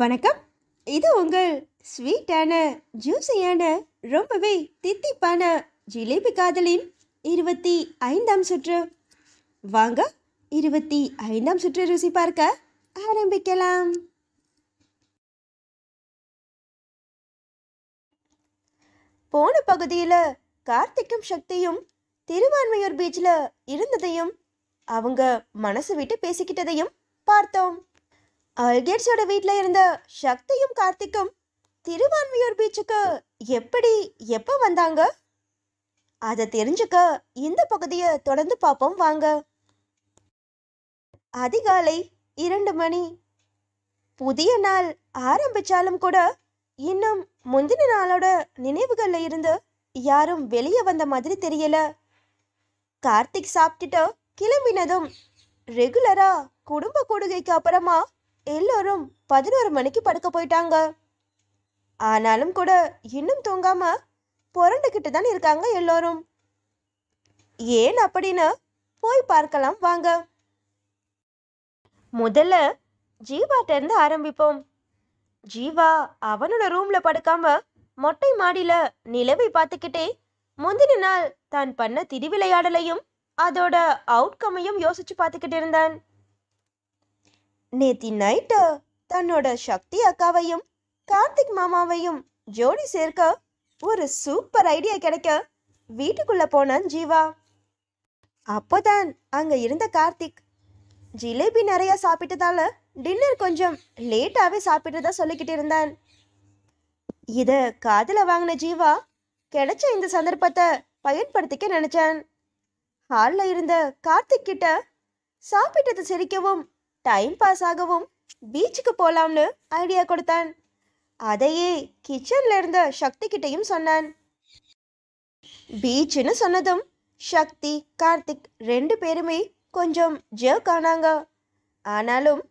வணக்கம் இது உங்கள் ஸ்வீட்டான ஜூஸியான ரொம்பவே தித்திப்பான ஜிலேபி காதலின் இருபத்தி ஐந்தாம் சுற்று வாங்க இருபத்தி ஐந்தாம் சுற்று ருசி பார்க்க ஆரம்பிக்கலாம் போன பகுதியில் கார்த்திக்கும் சக்தியும் திருவான்மையூர் பீச்சில் இருந்ததையும் அவங்க மனசு விட்டு பேசிக்கிட்டதையும் பார்த்தோம் அல்கேட்ஸோட வீட்டில் இருந்த சக்தியும் கார்த்திக்கும் திருவான்மையூர் பீச்சுக்கு எப்படி எப்போ வந்தாங்க அதை தெரிஞ்சுக்க இந்த பகுதியை தொடர்ந்து பார்ப்போம் வாங்க அதிகாலை இரண்டு மணி புதிய நாள் ஆரம்பிச்சாலும் கூட இன்னும் முந்தின நாளோட நினைவுகள்ல இருந்து யாரும் வெளியே வந்த மாதிரி தெரியல கார்த்திக் சாப்பிட்டுட்டு கிளம்பினதும் ரெகுலரா குடும்ப கொடுகைக்கு அப்புறமா எல்லோரும் பதினோரு மணிக்கு படுக்க போயிட்டாங்க ஆனாலும் கூட இன்னும் தூங்காம புரண்டுக்கிட்டு தான் இருக்காங்க எல்லோரும் ஏன் அப்படின்னு போய் பார்க்கலாம் வாங்க முதல்ல ஜீவாட்ட இருந்து ஆரம்பிப்போம் ஜீவா அவனோட ரூம்ல படுக்காம மொட்டை மாடியில நிலவை பார்த்துக்கிட்டே முந்தின நாள் தான் பண்ண திருவிளையாடலையும் அதோட அவுட்கம்மையும் யோசிச்சு பார்த்துக்கிட்டு இருந்தான் நேத்தி நைட்டு தன்னோட சக்தி அக்காவையும் கார்த்திக் மாமாவையும் ஜோடி சேர்க்க ஒரு சூப்பர் ஐடியா கிடைக்க வீட்டுக்குள்ள போனான் ஜீவா அப்போதான் அங்க இருந்த கார்த்திக் ஜிலேபி நிறைய சாப்பிட்டதால டின்னர் கொஞ்சம் லேட்டாவே சாப்பிட்டதா சொல்லிக்கிட்டு இருந்தான் இத காதல வாங்கின ஜீவா கிடைச்ச இந்த சந்தர்ப்பத்தை பயன்படுத்திக்க நினைச்சான் ஹாலில் இருந்த கார்த்திக் கிட்ட சாப்பிட்டதை சிரிக்கவும் டைம் பாஸ் ஆகவும் பீச்சுக்கு போகலாம்னு ஐடியா கொடுத்தான் அதையே கிச்சன்ல இருந்த சக்தி கிட்டையும் சொன்னான் பீச்சுன்னு சொன்னதும் சக்தி கார்த்திக் ரெண்டு பேருமே கொஞ்சம் ஜேக் ஆனாங்க ஆனாலும்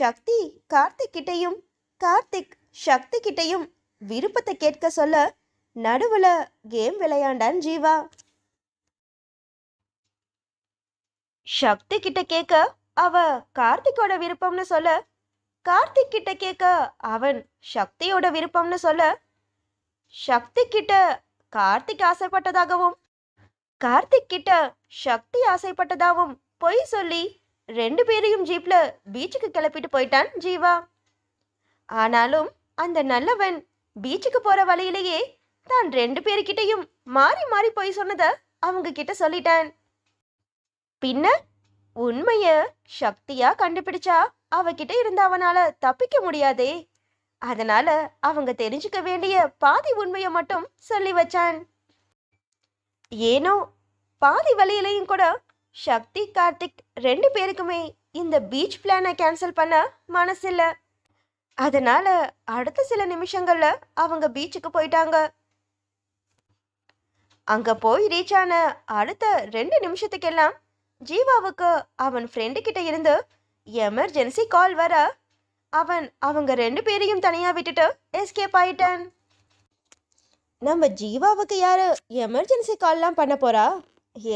சக்தி கார்த்திக் கிட்டையும் கார்த்திக் சக்தி கிட்டையும் விருப்பத்தை கேட்க சொல்ல நடுவுல கேம் விளையாண்டான் ஜீவா சக்தி கிட்ட கேட்க அவ கார்த்திக்கோட விருப்பம்னு சொல்ல கார்த்திக் கிட்ட கேட்க அவன் சக்தியோட விருப்பம்னு சொல்ல சக்தி கிட்ட கார்த்திக் ஆசைப்பட்டதாகவும் கார்த்திக் கிட்ட சக்தி ஆசைப்பட்டதாகவும் பொய் சொல்லி ரெண்டு பேரையும் ஜீப்ல பீச்சுக்கு கிளப்பிட்டு போயிட்டான் ஜீவா ஆனாலும் அந்த நல்லவன் பீச்சுக்கு போற வழியிலேயே தான் ரெண்டு பேர்கிட்டையும் மாறி மாறி பொய் சொன்னத அவங்க கிட்ட சொல்லிட்டான் பின்ன உண்மைய சக்தியா கண்டுபிடிச்சா அவகிட்ட இருந்த அவனால தப்பிக்க முடியாதே அதனால அவங்க தெரிஞ்சுக்க வேண்டிய பாதி உண்மைய மட்டும் சொல்லி வச்சான் ஏனோ பாதி வழியிலையும் கூட சக்தி கார்த்திக் ரெண்டு பேருக்குமே இந்த பீச் பிளானை கேன்சல் பண்ண மனசில்ல அதனால அடுத்த சில நிமிஷங்கள்ல அவங்க பீச்சுக்கு போயிட்டாங்க அங்க போய் ரீச் ஆன அடுத்த ரெண்டு நிமிஷத்துக்கெல்லாம் ஜீவாவுக்கு அவன் ஃப்ரெண்டு கிட்ட இருந்து எமர்ஜென்சி கால் வர அவன் அவங்க ரெண்டு பேரையும் தனியாக விட்டுட்டு எஸ்கேப் ஆயிட்டான் நம்ம ஜீவாவுக்கு யார் எமர்ஜென்சி கால்லாம் பண்ண போகிறா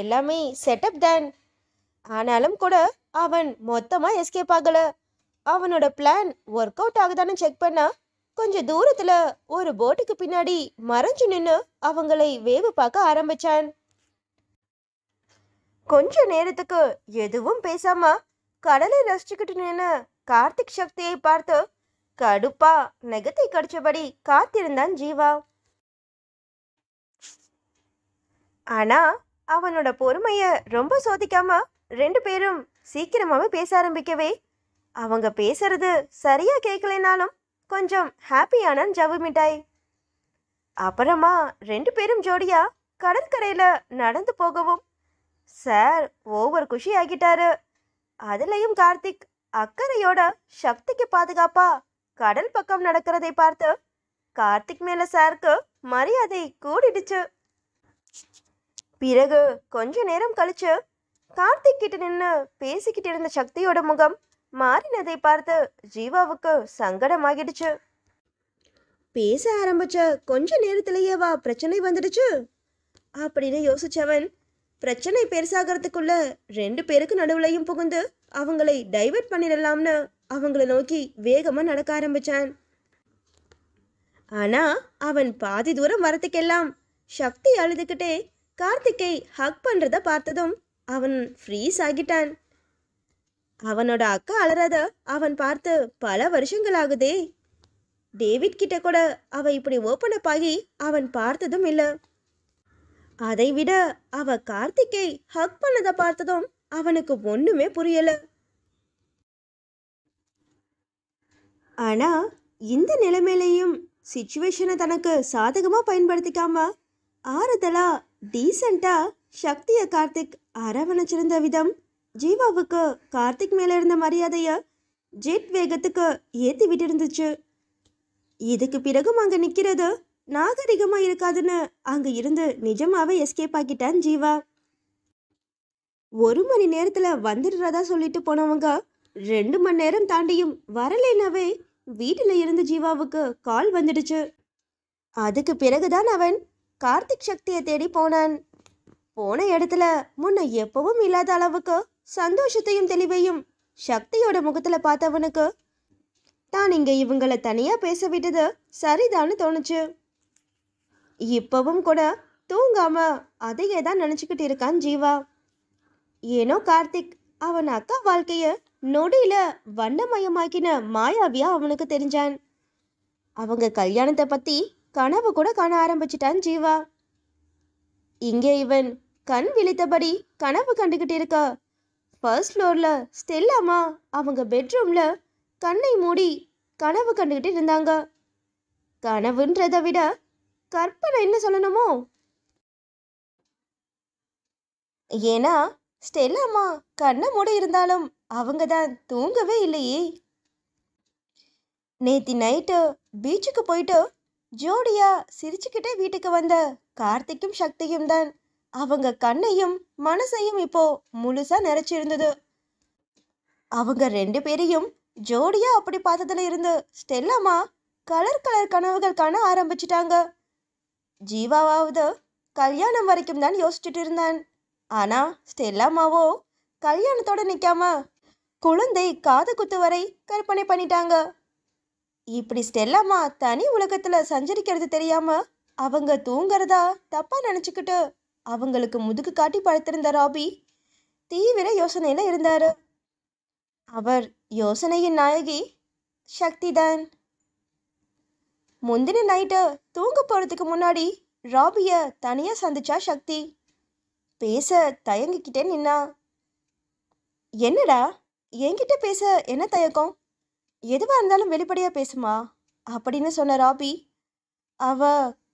எல்லாமே செட்டப் தான் ஆனாலும் கூட அவன் மொத்தமாக எஸ்கேப் ஆகலை அவனோட பிளான் ஒர்க் அவுட் ஆகுதான்னு செக் பண்ணா கொஞ்சம் தூரத்தில் ஒரு போட்டுக்கு பின்னாடி மறைஞ்சு நின்று அவங்களை வேவு பார்க்க ஆரம்பித்தான் கொஞ்ச நேரத்துக்கு எதுவும் பேசாம கடலை ரசிச்சுக்கிட்டு நின்று கார்த்திக் சக்தியை பார்த்து கடுப்பா நெகத்தை கடிச்சபடி காத்திருந்தான் ஜீவா ஆனா அவனோட பொறுமைய ரொம்ப சோதிக்காம ரெண்டு பேரும் சீக்கிரமாவே பேச ஆரம்பிக்கவே அவங்க பேசுறது சரியா கேட்கலைனாலும் கொஞ்சம் ஹாப்பியான ஜவு மிட்டாய் அப்புறமா ரெண்டு பேரும் ஜோடியா கடற்கரையில நடந்து போகவும் சார் ஓவர் குஷி ஆகிட்டாரு அதுலயும் கார்த்திக் அக்கறையோட சக்திக்கு பாதுகாப்பா கடல் பக்கம் நடக்கிறதை பார்த்து கார்த்திக் மேல சாருக்கு மரியாதை கூடிடுச்சு பிறகு கொஞ்ச நேரம் கழிச்சு கார்த்திக் கிட்ட நின்று பேசிக்கிட்டு இருந்த சக்தியோட முகம் மாறினதை பார்த்து ஜீவாவுக்கு சங்கடமாகிடுச்சு பேச ஆரம்பிச்ச கொஞ்ச நேரத்திலேயேவா பிரச்சனை வந்துடுச்சு அப்படின்னு யோசிச்சவன் பிரச்சனை பெருசாகிறதுக்குள்ள ரெண்டு பேருக்கு நடுவுலையும் புகுந்து அவங்களை டைவர்ட் பண்ணிடலாம்னு அவங்கள நோக்கி வேகமாக நடக்க ஆரம்பித்தான் ஆனால் அவன் பாதி தூரம் வரத்துக்கெல்லாம் சக்தி அழுதுகிட்டே கார்த்திக்கை ஹக் பண்ணுறத பார்த்ததும் அவன் ஃப்ரீஸ் ஆகிட்டான் அவனோட அக்கா அலறத அவன் பார்த்து பல வருஷங்கள் ஆகுதே டேவிட் கிட்ட கூட அவன் இப்படி ஓப்பன் அப் ஆகி அவன் பார்த்ததும் இல்லை அதை விட அவ கார்த்திகை ஹக் பண்ணதை பார்த்ததும் அவனுக்கு ஒன்றுமே புரியல ஆனால் இந்த நிலைமையிலையும் சுச்சுவேஷனை தனக்கு சாதகமாக பயன்படுத்திக்காம ஆறுதலா டீசெண்டா சக்தியை கார்த்திக் அரவணைச்சிருந்த விதம் ஜீவாவுக்கு கார்த்திக் மேலே இருந்த மரியாதையை ஜெட் வேகத்துக்கு ஏற்றி விட்டு இருந்துச்சு இதுக்கு பிறகும் அங்கே நிற்கிறது நாகரிகமாக இருக்காதுன்னு அங்கே இருந்து நிஜமாகவே எஸ்கேப் ஆக்கிட்டான் ஜீவா ஒரு மணி நேரத்தில் வந்துடுறதா சொல்லிட்டு போனவங்க ரெண்டு மணி நேரம் தாண்டியும் வரலைனாவே வீட்டில் இருந்து ஜீவாவுக்கு கால் வந்துடுச்சு அதுக்கு பிறகுதான் அவன் கார்த்திக் சக்தியை தேடி போனான் போன இடத்துல முன்ன எப்பவும் இல்லாத அளவுக்கு சந்தோஷத்தையும் தெளிவையும் சக்தியோட முகத்தில் பார்த்தவனுக்கு தான் இங்கே இவங்களை தனியாக பேச விட்டது சரிதான்னு தோணுச்சு இப்பவும் கூட தூங்காம அதையே தான் நினச்சிக்கிட்டு இருக்கான் ஜீவா ஏனோ கார்த்திக் அவன் அக்கா வாழ்க்கைய நொடியில வண்ணமயமாக்கின மாயாவியா அவனுக்கு தெரிஞ்சான் அவங்க கல்யாணத்தை பத்தி கனவு கூட காண ஆரம்பிச்சிட்டான் ஜீவா இங்கே இவன் கண் விழித்தபடி கனவு கண்டுகிட்டு இருக்க ஃபர்ஸ்ட் ஃப்ளோரில் ஸ்டெல்லாமா அவங்க பெட்ரூமில் கண்ணை மூடி கனவு கண்டுகிட்டு இருந்தாங்க கனவுன்றதை விட கற்பனை என்ன சொல்லணுமோ ஏன்னா ஸ்டெல்லாமா கண்ணை மூட இருந்தாலும் அவங்க தான் தூங்கவே இல்லையே நேத்தி நைட்டு பீச்சுக்கு போயிட்டு ஜோடியா சிரிச்சுக்கிட்டே வீட்டுக்கு வந்த கார்த்திக்கும் சக்தியும் தான் அவங்க கண்ணையும் மனசையும் இப்போ முழுசா நிறைச்சிருந்தது அவங்க ரெண்டு பேரையும் ஜோடியா அப்படி பார்த்ததுல இருந்து ஸ்டெல்லாமா கலர் கலர் கனவுகள் காண ஆரம்பிச்சிட்டாங்க ஜீவாவாவது கல்யாணம் வரைக்கும் தான் யோசிச்சுட்டு இருந்தான் ஆனால் ஸ்டெல்லாமாவோ கல்யாணத்தோட நிற்காம குழந்தை காது குத்து வரை கற்பனை பண்ணிட்டாங்க இப்படி ஸ்டெல்லாமா தனி உலகத்தில் சஞ்சரிக்கிறது தெரியாம அவங்க தூங்குறதா தப்பா நினச்சிக்கிட்டு அவங்களுக்கு முதுகு காட்டி படுத்திருந்த ராபி தீவிர யோசனையில் இருந்தார் அவர் யோசனையின் நாயகி சக்திதான் முந்தின நைட்டு தூங்க போகிறதுக்கு முன்னாடி ராபியை தனியாக சந்திச்சா சக்தி பேச தயங்கிக்கிட்டே நின்னா என்னடா என்கிட்ட பேச என்ன தயக்கம் எதுவாக இருந்தாலும் வெளிப்படையாக பேசுமா அப்படின்னு சொன்ன ராபி அவ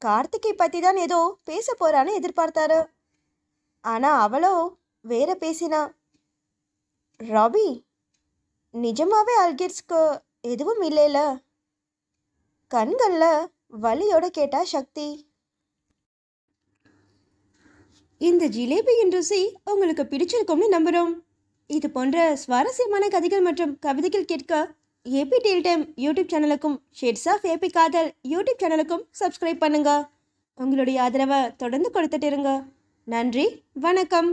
கார்த்திகை பற்றி தான் ஏதோ பேச போகிறான்னு எதிர்பார்த்தாரு ஆனால் அவளோ வேற பேசினா ராபி நிஜமாவே அல்கிட்ஸ்க்கு எதுவும் இல்லைல்ல கண்களில் வலியோட கேட்டா சக்தி இந்த ஜிலேபியின் ருசி உங்களுக்கு பிடிச்சிருக்கும்னு நம்புகிறோம் இது போன்ற சுவாரஸ்யமான கதைகள் மற்றும் கவிதைகள் கேட்க ஏபி டீல் டைம் யூடியூப் சேனலுக்கும் ஷேட்ஸ் ஆஃப் ஏபி காதல் யூடியூப் சேனலுக்கும் சப்ஸ்கிரைப் பண்ணுங்க உங்களுடைய ஆதரவை தொடர்ந்து கொடுத்துட்டு இருங்க நன்றி வணக்கம்